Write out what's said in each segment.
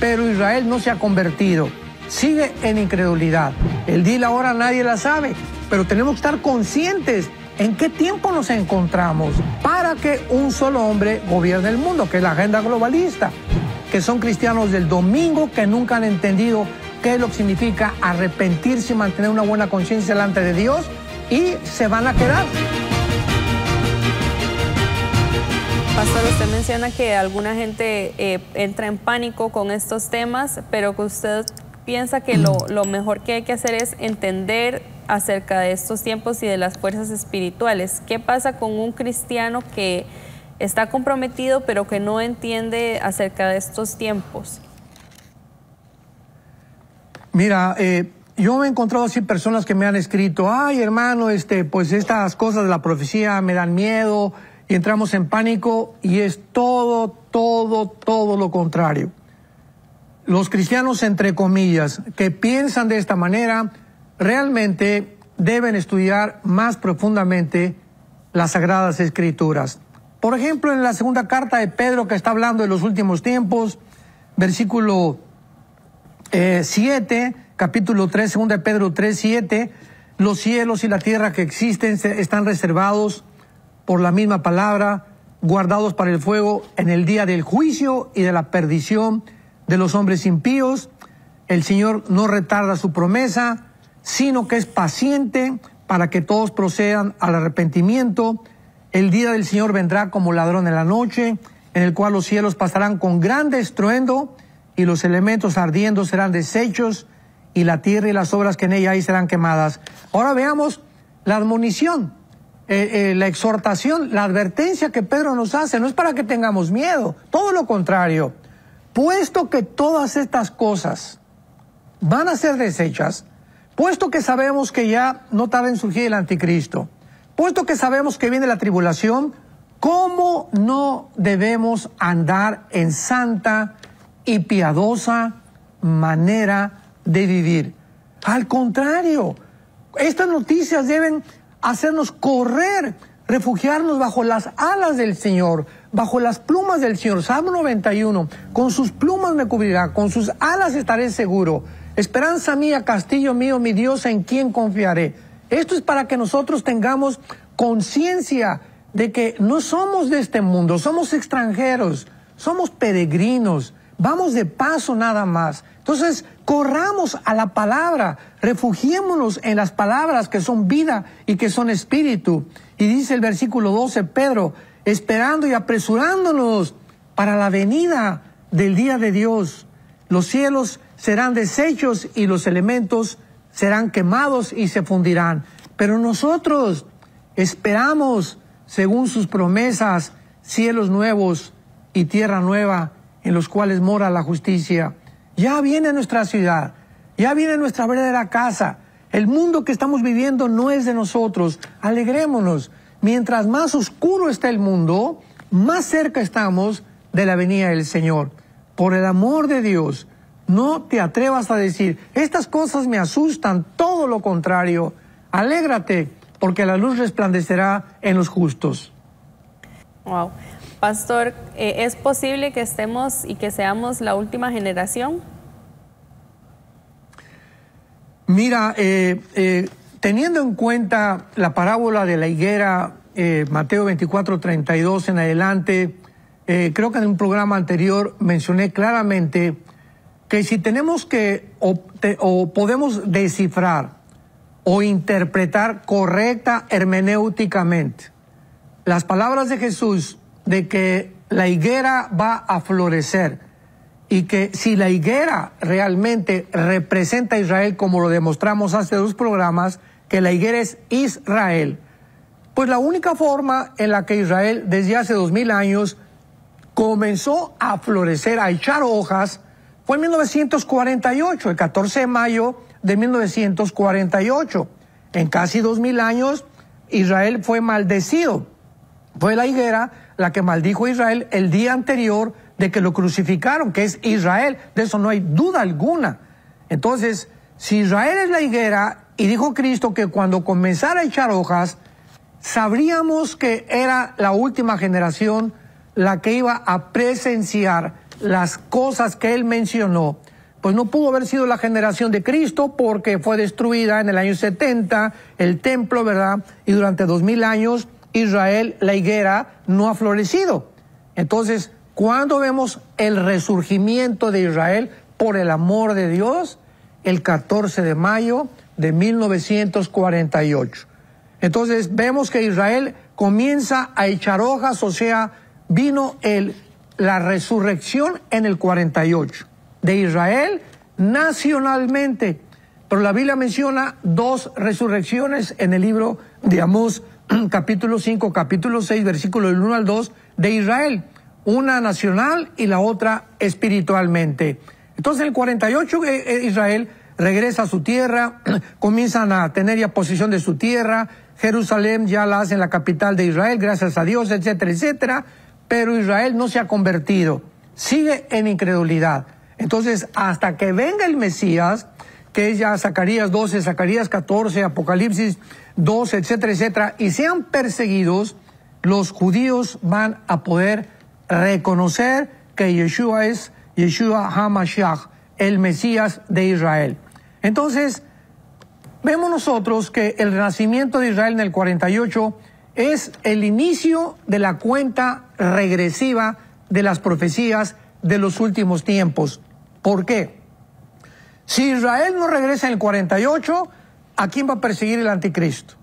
pero Israel no se ha convertido. Sigue en incredulidad. El día y la hora nadie la sabe, pero tenemos que estar conscientes en qué tiempo nos encontramos para que un solo hombre gobierne el mundo, que es la agenda globalista, que son cristianos del domingo que nunca han entendido qué es lo que significa arrepentirse y mantener una buena conciencia delante de Dios y se van a quedar. Pastor, usted menciona que alguna gente eh, entra en pánico con estos temas, pero que usted piensa que lo, mejor que hay que hacer es entender acerca de estos tiempos y de las fuerzas espirituales. ¿Qué pasa con un cristiano que está comprometido pero que no entiende acerca de estos tiempos? Mira, eh, yo me he encontrado así personas que me han escrito, ay hermano, este, pues estas cosas de la profecía me dan miedo, y entramos en pánico y es todo, todo, todo lo contrario. Los cristianos, entre comillas, que piensan de esta manera, realmente deben estudiar más profundamente las sagradas escrituras. Por ejemplo, en la segunda carta de Pedro que está hablando de los últimos tiempos, versículo 7, eh, capítulo 3, segunda de Pedro 3, 7, los cielos y la tierra que existen están reservados por la misma palabra, guardados para el fuego en el día del juicio y de la perdición de los hombres impíos. El Señor no retarda su promesa, sino que es paciente para que todos procedan al arrepentimiento. El día del Señor vendrá como ladrón en la noche, en el cual los cielos pasarán con grande estruendo y los elementos ardiendo serán deshechos y la tierra y las obras que en ella hay serán quemadas. Ahora veamos la admonición eh, eh, la exhortación, la advertencia que Pedro nos hace, no es para que tengamos miedo, todo lo contrario. Puesto que todas estas cosas van a ser desechas, puesto que sabemos que ya no tarda en surgir el anticristo, puesto que sabemos que viene la tribulación, ¿cómo no debemos andar en santa y piadosa manera de vivir? Al contrario, estas noticias deben hacernos correr, refugiarnos bajo las alas del Señor, bajo las plumas del Señor. Salmo 91, con sus plumas me cubrirá, con sus alas estaré seguro. Esperanza mía, castillo mío, mi Dios, en quien confiaré. Esto es para que nosotros tengamos conciencia de que no somos de este mundo, somos extranjeros, somos peregrinos, vamos de paso nada más. Entonces, corramos a la palabra, refugiémonos en las palabras que son vida y que son espíritu. Y dice el versículo 12, Pedro, esperando y apresurándonos para la venida del día de Dios. Los cielos serán deshechos y los elementos serán quemados y se fundirán. Pero nosotros esperamos, según sus promesas, cielos nuevos y tierra nueva en los cuales mora la justicia. Ya viene nuestra ciudad, ya viene nuestra verdadera casa. El mundo que estamos viviendo no es de nosotros. Alegrémonos. Mientras más oscuro está el mundo, más cerca estamos de la venida del Señor. Por el amor de Dios, no te atrevas a decir, estas cosas me asustan, todo lo contrario. Alégrate, porque la luz resplandecerá en los justos. Wow. Pastor, eh, ¿es posible que estemos y que seamos la última generación? Mira, eh, eh, teniendo en cuenta la parábola de la higuera, Mateo 24, 32 en adelante, creo que en un programa anterior mencioné claramente que si tenemos que o, o podemos descifrar o interpretar correcta hermenéuticamente las palabras de Jesús de que la higuera va a florecer y que si la higuera realmente representa a Israel como lo demostramos hace dos programas, que la higuera es Israel, pues la única forma en la que Israel desde hace dos mil años comenzó a florecer, a echar hojas, fue en 1948, el 14 de mayo de 1948. En casi dos mil años, Israel fue maldecido. Fue la higuera la que maldijo a Israel el día anterior de que lo crucificaron, que es Israel. De eso no hay duda alguna. Entonces, si Israel es la higuera, y dijo Cristo que cuando comenzara a echar hojas, sabríamos que era la última generación la que iba a presenciar las cosas que él mencionó. Pues no pudo haber sido la generación de Cristo porque fue destruida en el año 70 el templo, ¿verdad? Y durante dos mil años Israel la higuera no ha florecido. Entonces, ¿cuándo vemos el resurgimiento de Israel por el amor de Dios? El 14 de mayo de 1948. Entonces vemos que Israel comienza a echar hojas, o sea, vino el, la resurrección en el 48 de Israel nacionalmente. Pero la Biblia menciona dos resurrecciones en el libro de Amós capítulo 5, capítulo 6, versículo del 1 al 2 de Israel, una nacional y la otra espiritualmente. Entonces en el 48 eh, eh, Israel regresa a su tierra, comienzan a tener ya posesión de su tierra, Jerusalén ya la hacen la capital de Israel, gracias a Dios, etcétera, etcétera, pero Israel no se ha convertido, sigue en incredulidad. Entonces, hasta que venga el Mesías, que es ya Zacarías 12, Zacarías 14, Apocalipsis 12, etcétera, etcétera, y sean perseguidos, los judíos van a poder reconocer que Yeshua es Yeshua Hamashiach, el Mesías de Israel. Entonces, vemos nosotros que el renacimiento de Israel en el 48 es el inicio de la cuenta regresiva de las profecías de los últimos tiempos. ¿Por qué? Si Israel no regresa en el 48, ¿a quién va a perseguir el anticristo?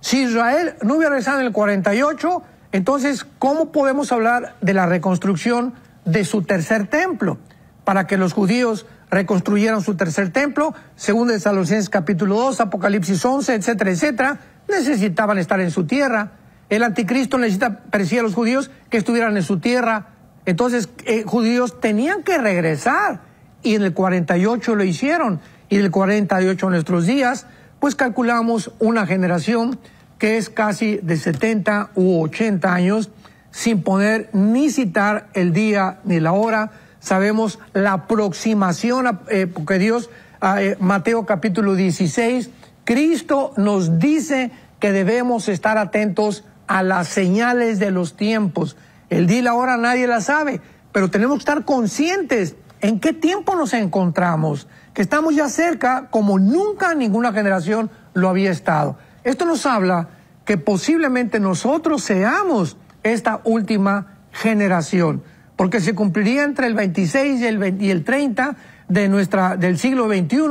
Si Israel no hubiera regresado en el 48, entonces, ¿cómo podemos hablar de la reconstrucción de su tercer templo? Para que los judíos reconstruyeran su tercer templo, según Tesalonicenses capítulo 2, Apocalipsis 11, etcétera, etcétera, necesitaban estar en su tierra. El anticristo necesita perseguir a los judíos que estuvieran en su tierra. Entonces, eh, judíos tenían que regresar y en el 48 lo hicieron y el 48 nuestros días, pues calculamos una generación que es casi de 70 u 80 años sin poder ni citar el día ni la hora. Sabemos la aproximación, eh, porque Dios, eh, Mateo capítulo 16, Cristo nos dice que debemos estar atentos a las señales de los tiempos. El día y la hora nadie la sabe, pero tenemos que estar conscientes ¿En qué tiempo nos encontramos? Que estamos ya cerca como nunca ninguna generación lo había estado. Esto nos habla que posiblemente nosotros seamos esta última generación, porque se cumpliría entre el 26 y el, 30 de nuestra, del siglo XXI,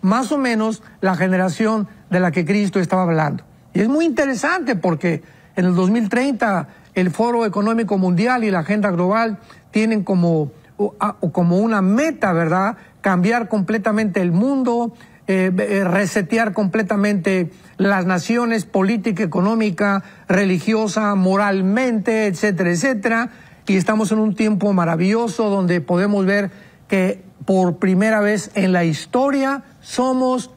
más o menos la generación de la que Cristo estaba hablando. Y es muy interesante porque en el 2030 el Foro Económico Mundial y la Agenda Global tienen como Ah, como una meta, ¿verdad? Cambiar completamente el mundo, eh, eh, resetear completamente las naciones, política, económica, religiosa, moralmente, etcétera, etcétera. Y estamos en un tiempo maravilloso donde podemos ver que por primera vez en la historia somos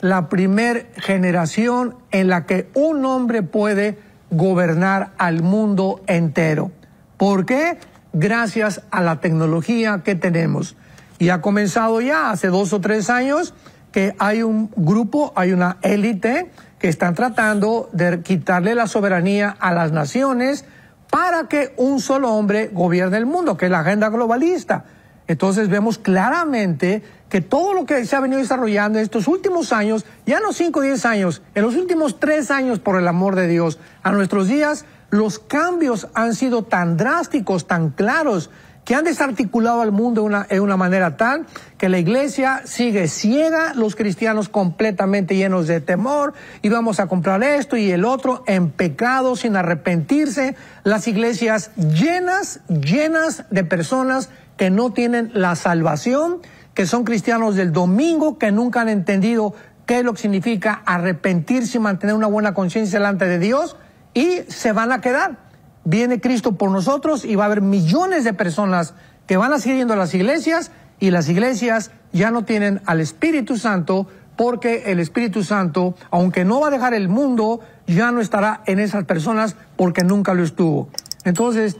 la primer generación en la que un hombre puede gobernar al mundo entero. ¿Por qué? gracias a la tecnología que tenemos. Y ha comenzado ya hace dos o tres años que hay un grupo, hay una élite que están tratando de quitarle la soberanía a las naciones para que un solo hombre gobierne el mundo, que es la agenda globalista. Entonces vemos claramente que todo lo que se ha venido desarrollando en estos últimos años, ya no cinco o diez años, en los últimos tres años, por el amor de Dios, a nuestros días, los cambios han sido tan drásticos, tan claros, que han desarticulado al mundo de una, manera tal que la iglesia sigue ciega, los cristianos completamente llenos de temor, y vamos a comprar esto y el otro, en pecado, sin arrepentirse, las iglesias llenas, llenas de personas que no tienen la salvación, que son cristianos del domingo, que nunca han entendido qué es lo que significa arrepentirse y mantener una buena conciencia delante de Dios, y se van a quedar. Viene Cristo por nosotros y va a haber millones de personas que van a a las iglesias y las iglesias ya no tienen al Espíritu Santo porque el Espíritu Santo, aunque no va a dejar el mundo, ya no estará en esas personas porque nunca lo estuvo. Entonces,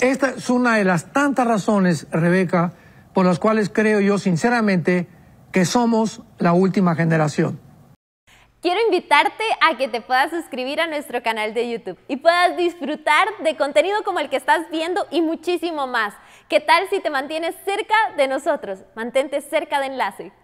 esta es una de las tantas razones, Rebeca, por las cuales creo yo sinceramente que somos la última generación. Quiero invitarte a que te puedas suscribir a nuestro canal de YouTube y puedas disfrutar de contenido como el que estás viendo y muchísimo más. ¿Qué tal si te mantienes cerca de nosotros? Mantente cerca de Enlace.